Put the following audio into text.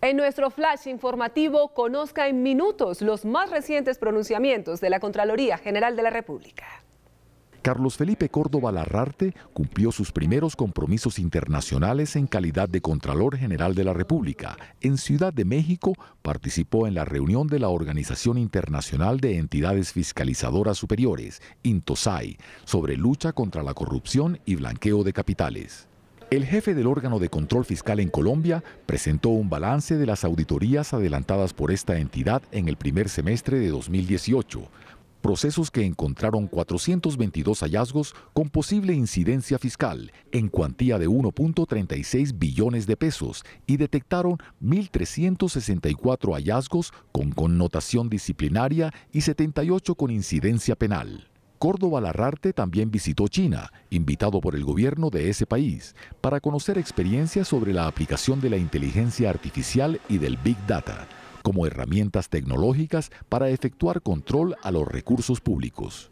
En nuestro flash informativo, conozca en minutos los más recientes pronunciamientos de la Contraloría General de la República. Carlos Felipe Córdoba Larrarte cumplió sus primeros compromisos internacionales en calidad de Contralor General de la República. En Ciudad de México participó en la reunión de la Organización Internacional de Entidades Fiscalizadoras Superiores, INTOSAI, sobre lucha contra la corrupción y blanqueo de capitales. El jefe del órgano de control fiscal en Colombia presentó un balance de las auditorías adelantadas por esta entidad en el primer semestre de 2018, procesos que encontraron 422 hallazgos con posible incidencia fiscal en cuantía de 1.36 billones de pesos y detectaron 1.364 hallazgos con connotación disciplinaria y 78 con incidencia penal. Córdoba Larrarte también visitó China, invitado por el gobierno de ese país, para conocer experiencias sobre la aplicación de la inteligencia artificial y del Big Data como herramientas tecnológicas para efectuar control a los recursos públicos.